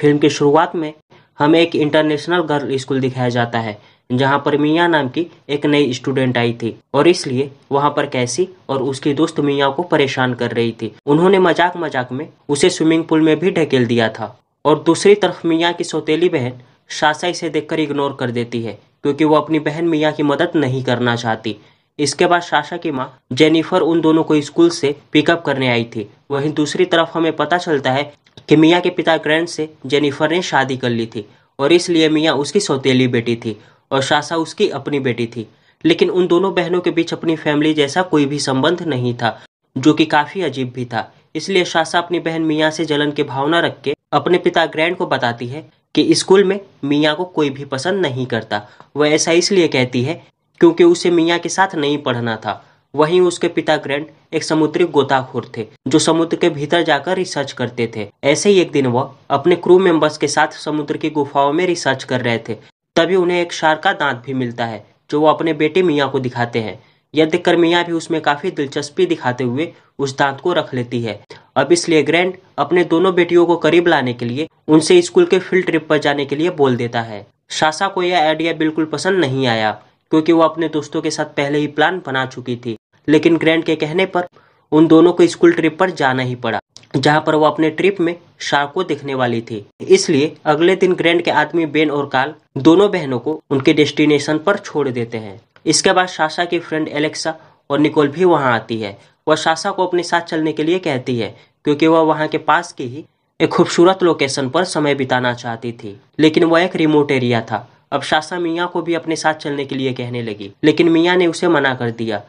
film की शुरुआत में हमें एक इंटरनेशनल गर्ल स्कूल दिखाया जाता है जहां पर मियाँ नाम की एक नई स्टूडेंट आई थी और इसलिए वहां पर कैसी और उसकी दोस्त मियाँ को परेशान कर रही थी उन्होंने मजाक मजाक में उसे स्विमिंग पूल में भी ढकेल दिया था और दूसरी तरफ मियाँ की सौतेली बहन शासा इसे देखकर इग्नोर कर देती है क्योंकि वो अपनी बहन मियाँ की मदद नहीं करना चाहती इसके बाद शाशा की माँ जेनिफर उन दोनों को स्कूल से पिकअप करने आई थी वहीं दूसरी तरफ हमें पता चलता है कि मियाँ के पिता ग्रैंड से जेनिफर ने शादी कर ली थी और इसलिए मियाँ उसकी सौतेली बेटी थी और शाशा उसकी अपनी बेटी थी लेकिन उन दोनों बहनों के बीच अपनी फैमिली जैसा कोई भी संबंध नहीं था जो कि काफी अजीब भी था इसलिए शाशा अपनी बहन मियाँ से जलन की भावना रख के अपने पिता ग्रैंड को बताती है कि स्कूल में मियाँ को कोई भी पसंद नहीं करता वह ऐसा इसलिए कहती है क्योंकि उसे मियाँ के साथ नहीं पढ़ना था वहीं उसके पिता ग्रैंड एक समुद्री गोताखोर थे जो समुद्र के भीतर जाकर रिसर्च करते थे ऐसे ही एक दिन वह अपने क्रू मेंबर्स के साथ समुद्र की गुफाओं में रिसर्च कर रहे थे तभी उन्हें एक शार का दांत भी मिलता है जो वो अपने बेटे मियाँ को दिखाते हैं देखकर मियाँ भी उसमें काफ़ी दिलचस्पी दिखाते हुए उस दांत को रख लेती है अब इसलिए ग्रैंड अपने दोनों बेटियों को करीब लाने के लिए उनसे स्कूल के फील्ड ट्रिप पर जाने के लिए बोल देता है शासा को यह आइडिया बिल्कुल पसंद नहीं आया क्योंकि वो अपने दोस्तों के साथ पहले ही प्लान बना चुकी थी लेकिन ग्रैंड के कहने पर उन दोनों को स्कूल ट्रिप पर जाना ही पड़ा जहां पर वो अपने ट्रिप में शार्क को देखने वाली थी इसलिए अगले दिन ग्रैंड के आदमी बेन और काल दोनों बहनों को उनके डेस्टिनेशन पर छोड़ देते हैं इसके बाद शाशा की फ्रेंड एलेक्सा और निकोल भी वहां आती है वह शाशा को अपने साथ चलने के लिए कहती है क्योंकि वह वहां के पास की ही एक खूबसूरत लोकेशन पर समय बिताना चाहती थी लेकिन वह एक रिमोट एरिया था अब शाशा मियाँ को भी अपने साथ चलने के लिए कहने लगी लेकिन मियाँ ने उसे मना कर दिया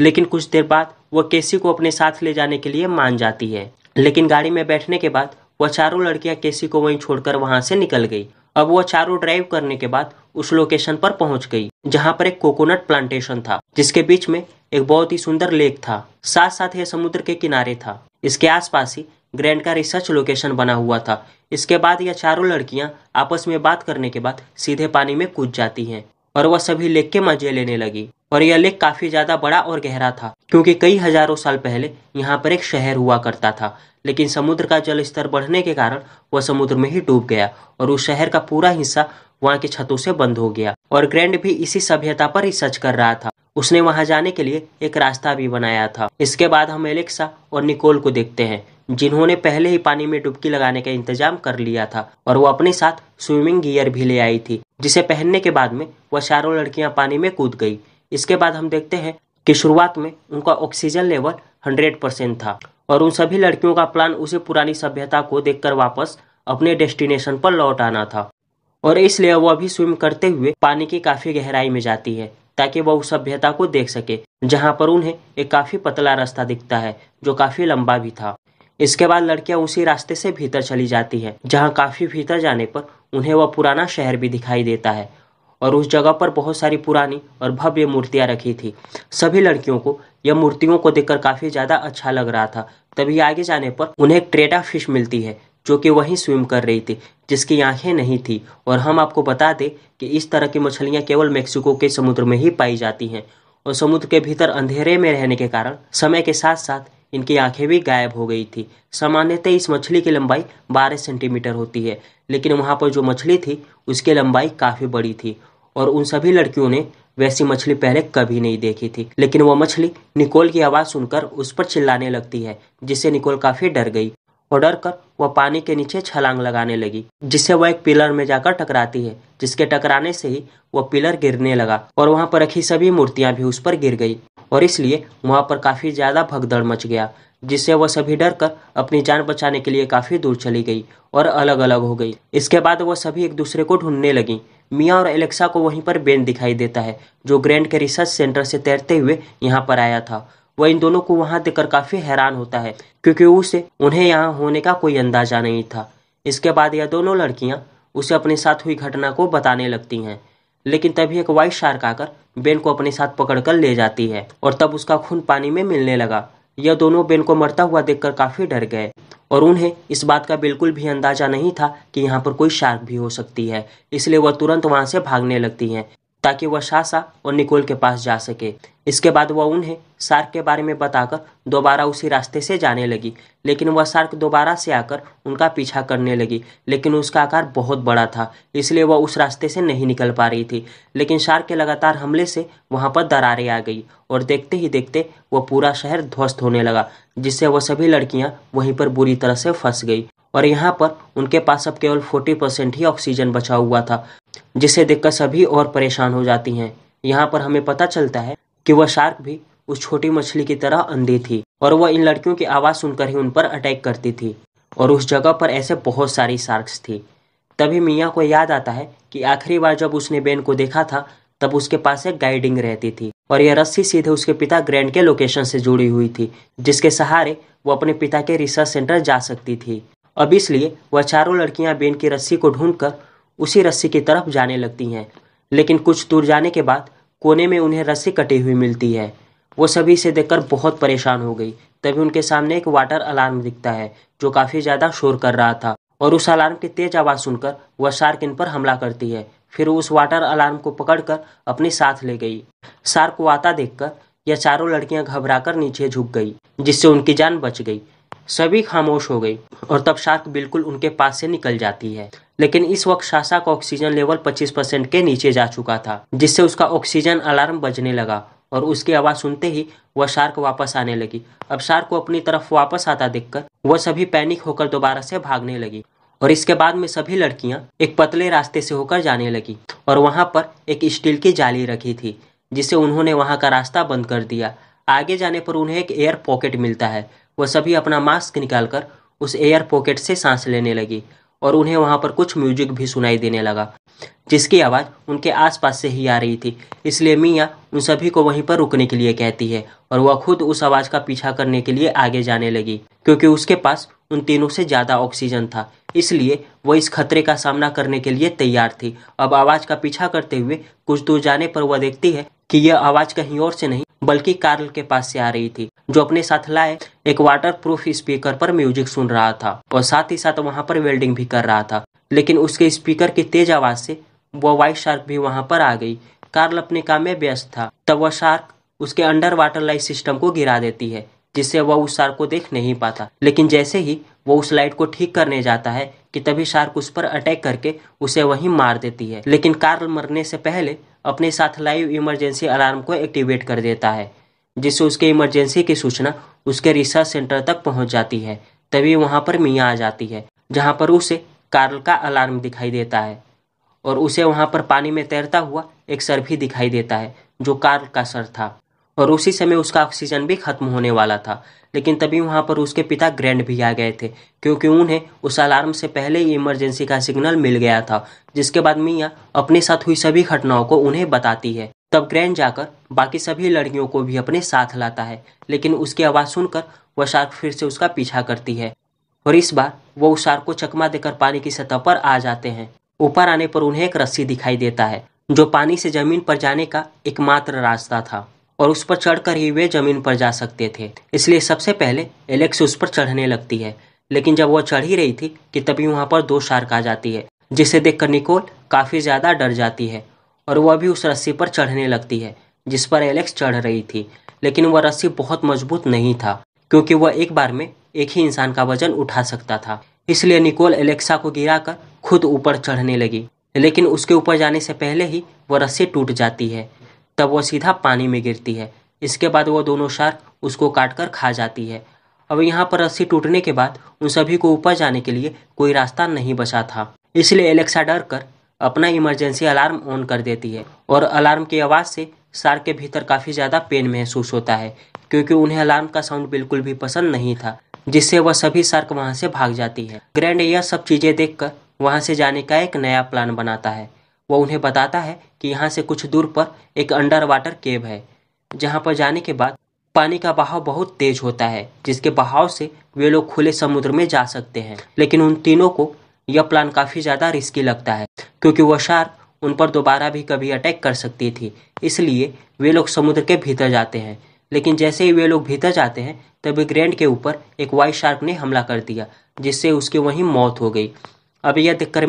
लेकिन कुछ देर बाद वह केसी को अपने साथ ले जाने के लिए मान जाती है लेकिन गाड़ी में बैठने के बाद वह चारों लड़कियां केसी को वहीं छोड़कर वहां से निकल गई अब वह चारों ड्राइव करने के बाद उस लोकेशन पर पहुंच गई जहां पर एक कोकोनट प्लांटेशन था जिसके बीच में एक बहुत ही सुंदर लेक था साथ साथ यह समुद्र के किनारे था इसके आसपास ही ग्रैंड का रिसर्च लोकेशन बना हुआ था इसके बाद यह चारों लड़कियां आपस में बात करने के बाद सीधे पानी में कूद जाती हैं और वह सभी लेक के मजे लेने लगी और यह लेक काफ़ी ज़्यादा बड़ा और गहरा था क्योंकि कई हज़ारों साल पहले यहाँ पर एक शहर हुआ करता था लेकिन समुद्र का जल स्तर बढ़ने के कारण वह समुद्र में ही डूब गया और उस शहर का पूरा हिस्सा वहाँ की छतों से बंद हो गया और ग्रैंड भी इसी सभ्यता पर रिसर्च कर रहा था उसने वहां जाने के लिए एक रास्ता भी बनाया था इसके बाद हम एलेक्सा और निकोल को देखते हैं जिन्होंने पहले ही पानी में डुबकी लगाने का इंतजाम कर लिया था और वो अपने साथ स्विमिंग गियर भी ले आई थी जिसे पहनने के बाद में वह चारों लड़कियां पानी में कूद गई इसके बाद हम देखते हैं कि शुरुआत में उनका ऑक्सीजन लेवल हंड्रेड परसेंट था और उन सभी लड़कियों का प्लान उसे पुरानी सभ्यता को देखकर वापस अपने डेस्टिनेशन पर लौट आना था और इसलिए वह अभी स्विम करते हुए पानी की काफ़ी गहराई में जाती है ताकि वह उस सभ्यता को देख सके जहाँ पर उन्हें एक काफ़ी पतला रास्ता दिखता है जो काफ़ी लंबा भी था इसके बाद लड़कियां उसी रास्ते से भीतर चली जाती है जहाँ काफ़ी भीतर जाने पर उन्हें वह पुराना शहर भी दिखाई देता है और उस जगह पर बहुत सारी पुरानी और भव्य मूर्तियाँ रखी थी सभी लड़कियों को यह मूर्तियों को देखकर काफ़ी ज़्यादा अच्छा लग रहा था तभी आगे जाने पर उन्हें एक ट्रेडा फिश मिलती है जो कि वहीं स्विम कर रही थी जिसकी आंखें नहीं थी और हम आपको बता दें कि इस तरह की मछलियाँ केवल मेक्सिको के समुद्र में ही पाई जाती हैं और समुद्र के भीतर अंधेरे में रहने के कारण समय के साथ साथ इनकी आंखें भी गायब हो गई थी सामान्यतः इस मछली की लंबाई 12 सेंटीमीटर होती है लेकिन वहाँ पर जो मछली थी उसकी लंबाई काफ़ी बड़ी थी और उन सभी लड़कियों ने वैसी मछली पहले कभी नहीं देखी थी लेकिन वो मछली निकोल की आवाज़ सुनकर उस पर चिल्लाने लगती है जिससे निकोल काफ़ी डर गई और डर कर वह पानी के नीचे छलांग लगाने लगी जिससे वह एक पिलर में जाकर टकराती है जिसके टकराने से ही वह पिलर गिरने लगा और वहाँ पर रखी सभी मूर्तियां भी उस पर गिर गई और इसलिए वहाँ पर काफ़ी ज़्यादा भगदड़ मच गया जिससे वह सभी डर कर अपनी जान बचाने के लिए काफ़ी दूर चली गई और अलग अलग हो गई इसके बाद वह सभी एक दूसरे को ढूंढने लगी मियाँ और एलेक्सा को वहीं पर बेन दिखाई देता है जो ग्रैंड के रिसर्च सेंटर से तैरते हुए यहाँ पर आया था वह इन दोनों को वहाँ देखकर काफ़ी हैरान होता है क्योंकि उसे उन्हें यहाँ होने का कोई अंदाजा नहीं था इसके बाद यह दोनों लड़कियाँ उसे अपने साथ हुई घटना को बताने लगती हैं लेकिन तभी एक वाइट शार्क आकर बेन को अपने साथ पकड़कर ले जाती है और तब उसका खून पानी में मिलने लगा यह दोनों बेन को मरता हुआ देखकर काफ़ी डर गए और उन्हें इस बात का बिल्कुल भी अंदाजा नहीं था कि यहाँ पर कोई शार्क भी हो सकती है इसलिए वह तुरंत वहां से भागने लगती हैं ताकि वह साशा और निकोल के पास जा सके इसके बाद वह उन्हें शार्क के बारे में बताकर दोबारा उसी रास्ते से जाने लगी लेकिन वह शार्क दोबारा से आकर उनका पीछा करने लगी लेकिन उसका आकार बहुत बड़ा था इसलिए वह उस रास्ते से नहीं निकल पा रही थी लेकिन शार्क के लगातार हमले से वहाँ पर दरारें आ गई और देखते ही देखते वह पूरा शहर ध्वस्त होने लगा जिससे वह सभी लड़कियाँ वहीं पर बुरी तरह से फंस गई और यहाँ पर उनके पास अब केवल फोर्टी परसेंट ही ऑक्सीजन बचा हुआ था जिसे देखकर सभी और परेशान हो जाती हैं यहाँ पर हमें पता चलता है कि वह शार्क भी उस छोटी मछली की तरह अंधी थी और वह इन लड़कियों की आवाज़ सुनकर ही उन पर अटैक करती थी और उस जगह पर ऐसे बहुत सारी शार्क्स थी तभी मियाँ को याद आता है कि आखिरी बार जब उसने बेन को देखा था तब उसके पास एक गाइडिंग रहती थी और यह रस्सी सीधे उसके पिता ग्रैंड के लोकेशन से जुड़ी हुई थी जिसके सहारे वो अपने पिता के रिसर्च सेंटर जा सकती थी अब इसलिए वह चारों लड़कियां बेन की रस्सी को ढूंढकर उसी रस्सी की तरफ जाने लगती हैं लेकिन कुछ दूर जाने के बाद कोने में उन्हें रस्सी कटी हुई मिलती है वो सभी इसे देखकर बहुत परेशान हो गई तभी उनके सामने एक वाटर अलार्म दिखता है जो काफ़ी ज़्यादा शोर कर रहा था और उस अलार्म की तेज़ आवाज़ सुनकर वह शार्क इन पर हमला करती है फिर उस वाटर अलार्म को पकड़कर अपने साथ ले गई शार्क को आता देखकर यह चारों लड़कियां घबराकर नीचे झुक गई जिससे उनकी जान बच गई सभी खामोश हो गई और तब शार्क बिल्कुल उनके पास से निकल जाती है लेकिन इस वक्त शाशा का ऑक्सीजन लेवल 25 परसेंट के नीचे जा चुका था जिससे उसका ऑक्सीजन अलार्म बजने लगा और उसकी आवाज़ सुनते ही वह शार्क वापस आने लगी अब शार्क को अपनी तरफ वापस आता देखकर वह सभी पैनिक होकर दोबारा से भागने लगी और इसके बाद में सभी लड़कियां एक पतले रास्ते से होकर जाने लगी और वहां पर एक स्टील की जाली रखी थी जिसे उन्होंने वहां का रास्ता बंद कर दिया आगे जाने पर उन्हें एक एयर पॉकेट मिलता है वह सभी अपना मास्क निकालकर उस एयर पॉकेट से सांस लेने लगी और उन्हें वहाँ पर कुछ म्यूजिक भी सुनाई देने लगा जिसकी आवाज़ उनके आसपास से ही आ रही थी इसलिए मियाँ उन सभी को वहीं पर रुकने के लिए कहती है और वह खुद उस आवाज़ का पीछा करने के लिए आगे जाने लगी क्योंकि उसके पास उन तीनों से ज़्यादा ऑक्सीजन था इसलिए वह इस खतरे का सामना करने के लिए तैयार थी अब आवाज़ का पीछा करते हुए कुछ दूर जाने पर वह देखती है कि यह आवाज़ कहीं और से नहीं बल्कि कार्ल के पास से आ रही थी जो अपने साथ लाए एक वाटर प्रूफ स्पीकर पर म्यूजिक सुन रहा था और साथ ही साथ वहाँ पर वेल्डिंग भी कर रहा था लेकिन उसके स्पीकर की तेज आवाज़ से वह वाइट शार्क भी वहाँ पर आ गई कार्ल अपने काम में व्यस्त था तब वह शार्क उसके अंडर वाटर लाइट सिस्टम को गिरा देती है जिससे वह उस शार्क को देख नहीं पाता लेकिन जैसे ही वो उस लाइट को ठीक करने जाता है कि तभी शार्क उस पर अटैक करके उसे वहीं मार देती है लेकिन कार्ल मरने से पहले अपने साथ लाइव इमरजेंसी अलार्म को एक्टिवेट कर देता है जिससे उसके इमरजेंसी की सूचना उसके रिसर्च सेंटर तक पहुंच जाती है तभी वहां पर मियाँ आ जाती है जहां पर उसे कार्ल का अलार्म दिखाई देता है और उसे वहां पर पानी में तैरता हुआ एक सर भी दिखाई देता है जो कार्ल का सर था और उसी समय उसका ऑक्सीजन भी खत्म होने वाला था लेकिन तभी वहाँ पर उसके पिता ग्रैंड भी आ गए थे क्योंकि उन्हें उस अलार्म से पहले ही इमरजेंसी का सिग्नल मिल गया था जिसके बाद मियाँ अपने साथ हुई सभी घटनाओं को उन्हें बताती है तब ग्रैंड जाकर बाकी सभी लड़कियों को भी अपने साथ लाता है लेकिन उसकी आवाज़ सुनकर वह शार्क फिर से उसका पीछा करती है और इस बार वो उस शार्क को चकमा देकर पानी की सतह पर आ जाते हैं ऊपर आने पर उन्हें एक रस्सी दिखाई देता है जो पानी से जमीन पर जाने का एकमात्र रास्ता था और उस पर चढ़कर ही वे जमीन पर जा सकते थे इसलिए सबसे पहले एलेक्स उस पर चढ़ने लगती है लेकिन जब वह चढ़ ही रही थी कि तभी वहाँ पर दो शार्क आ जाती है जिसे देखकर निकोल काफ़ी ज़्यादा डर जाती है और वह भी उस रस्सी पर चढ़ने लगती है जिस पर एलेक्स चढ़ रही थी लेकिन वह रस्सी बहुत मजबूत नहीं था क्योंकि वह एक बार में एक ही इंसान का वजन उठा सकता था इसलिए निकोल एलेक्सा को गिराकर खुद ऊपर चढ़ने लगी लेकिन उसके ऊपर जाने से पहले ही वह रस्सी टूट जाती है तब वह सीधा पानी में गिरती है इसके बाद वो दोनों शार्क उसको काट कर खा जाती है अब यहाँ पर रस्सी टूटने के बाद उन सभी को ऊपर जाने के लिए कोई रास्ता नहीं बचा था इसलिए एलेक्सा डर कर अपना इमरजेंसी अलार्म ऑन कर देती है और अलार्म की आवाज़ से शार्क के भीतर काफ़ी ज़्यादा पेन महसूस होता है क्योंकि उन्हें अलार्म का साउंड बिल्कुल भी पसंद नहीं था जिससे वह सभी शार्क वहाँ से भाग जाती है ग्रैंड यह सब चीज़ें देखकर वहाँ से जाने का एक नया प्लान बनाता है वह उन्हें बताता है कि यहाँ से कुछ दूर पर एक अंडर वाटर केव है जहाँ पर जाने के बाद पानी का बहाव बहुत तेज होता है जिसके बहाव से वे लोग खुले समुद्र में जा सकते हैं लेकिन उन तीनों को यह प्लान काफ़ी ज़्यादा रिस्की लगता है क्योंकि वह शार्क उन पर दोबारा भी कभी अटैक कर सकती थी इसलिए वे लोग समुद्र के भीतर जाते हैं लेकिन जैसे ही वे लोग भीतर जाते हैं तभी ग्रैंड के ऊपर एक वाइट शार्क ने हमला कर दिया जिससे उसकी वहीं मौत हो गई अब यह देखकर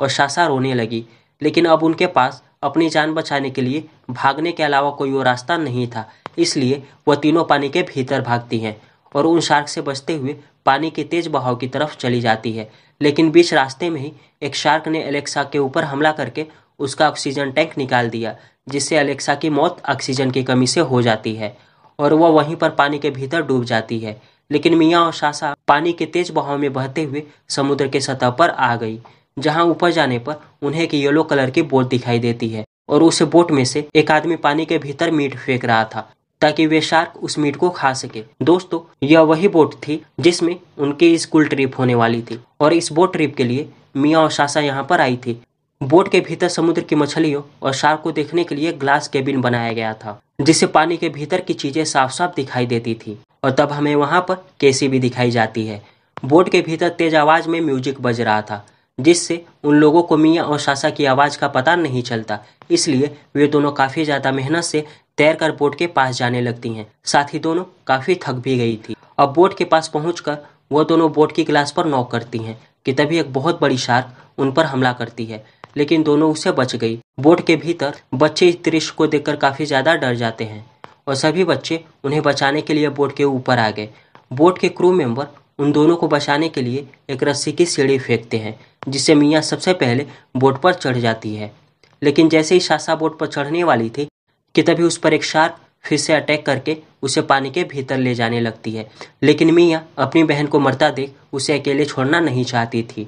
और शासा रोने लगी लेकिन अब उनके पास अपनी जान बचाने के लिए भागने के अलावा कोई वो रास्ता नहीं था इसलिए वह तीनों पानी के भीतर भागती हैं और उन शार्क से बचते हुए पानी के तेज बहाव की तरफ चली जाती है लेकिन बीच रास्ते में ही एक शार्क ने एलेक्सा के ऊपर हमला करके उसका ऑक्सीजन टैंक निकाल दिया जिससे एलेक्सा की मौत ऑक्सीजन की कमी से हो जाती है और वह वहीं पर पानी के भीतर डूब जाती है लेकिन मियाँ और शासा पानी के तेज बहाव में बहते हुए समुद्र के सतह पर आ गई जहां ऊपर जाने पर उन्हें एक येलो कलर की बोट दिखाई देती है और उस बोट में से एक आदमी पानी के भीतर मीट फेंक रहा था ताकि वे शार्क उस मीट को खा सके दोस्तों यह वही बोट थी जिसमें उनकी स्कूल ट्रिप होने वाली थी और इस बोट ट्रिप के लिए मियाँ और सासा यहाँ पर आई थी बोट के भीतर समुद्र की मछलियों और शार्क को देखने के लिए ग्लास केबिन बनाया गया था जिससे पानी के भीतर की चीजें साफ साफ दिखाई देती थी और तब हमें वहाँ पर केसी भी दिखाई जाती है बोट के भीतर तेज आवाज में म्यूजिक बज रहा था जिससे उन लोगों को मियाँ और सासा की आवाज़ का पता नहीं चलता इसलिए वे दोनों काफ़ी ज़्यादा मेहनत से तैर कर बोट के पास जाने लगती हैं साथ ही दोनों काफ़ी थक भी गई थी अब बोट के पास पहुँच कर वह दोनों बोट की ग्लास पर नॉक करती हैं कि तभी एक बहुत बड़ी शार्क उन पर हमला करती है लेकिन दोनों उससे बच गई बोट के भीतर बच्चे इस दृश्य को देखकर काफ़ी ज़्यादा डर जाते हैं और सभी बच्चे उन्हें बचाने के लिए बोट के ऊपर आ गए बोट के क्रू मेंबर उन दोनों को बचाने के लिए एक रस्सी की सीढ़ी फेंकते हैं जिससे मियाँ सबसे पहले बोट पर चढ़ जाती है लेकिन जैसे ही सासा बोट पर चढ़ने वाली थी कि तभी उस पर एक शार्क फिर से अटैक करके उसे पानी के भीतर ले जाने लगती है लेकिन मियाँ अपनी बहन को मरता देख उसे अकेले छोड़ना नहीं चाहती थी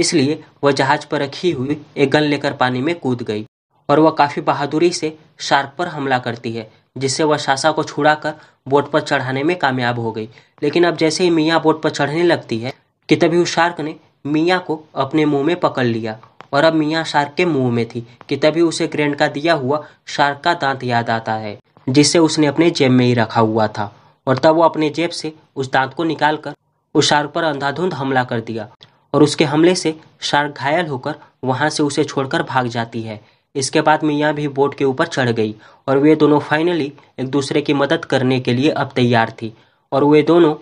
इसलिए वह जहाज पर रखी हुई एक गन लेकर पानी में कूद गई और वह काफ़ी बहादुरी से शार्क पर हमला करती है जिससे वह सासा को छुड़ाकर बोट पर चढ़ाने में कामयाब हो गई लेकिन अब जैसे ही मियाँ बोट पर चढ़ने लगती है कि तभी उस शार्क ने मियाँ को अपने मुंह में पकड़ लिया और अब मियाँ शार्क के मुंह में थी कि तभी उसे ग्रैंड का दिया हुआ शार्क का दांत याद आता है जिसे उसने अपने जेब में ही रखा हुआ था और तब वो अपने जेब से उस दांत को निकाल कर उस शार्क पर अंधाधुंध हमला कर दिया और उसके हमले से शार्क घायल होकर वहां से उसे छोड़कर भाग जाती है इसके बाद मियाँ भी बोट के ऊपर चढ़ गई और वे दोनों फाइनली एक दूसरे की मदद करने के लिए अब तैयार थी और वे दोनों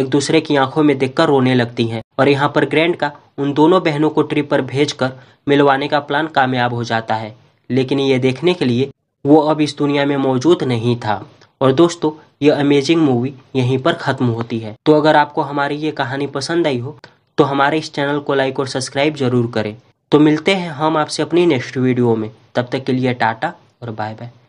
एक दूसरे की आंखों में देखकर रोने लगती हैं और यहाँ पर ग्रैंड का उन दोनों बहनों को ट्रिप पर भेजकर मिलवाने का प्लान कामयाब हो जाता है लेकिन ये देखने के लिए वो अब इस दुनिया में मौजूद नहीं था और दोस्तों ये अमेजिंग मूवी यहीं पर ख़त्म होती है तो अगर आपको हमारी ये कहानी पसंद आई हो तो हमारे इस चैनल को लाइक और सब्सक्राइब जरूर करें तो मिलते हैं हम आपसे अपनी नेक्स्ट वीडियो में तब तक के लिए टाटा और बाय बाय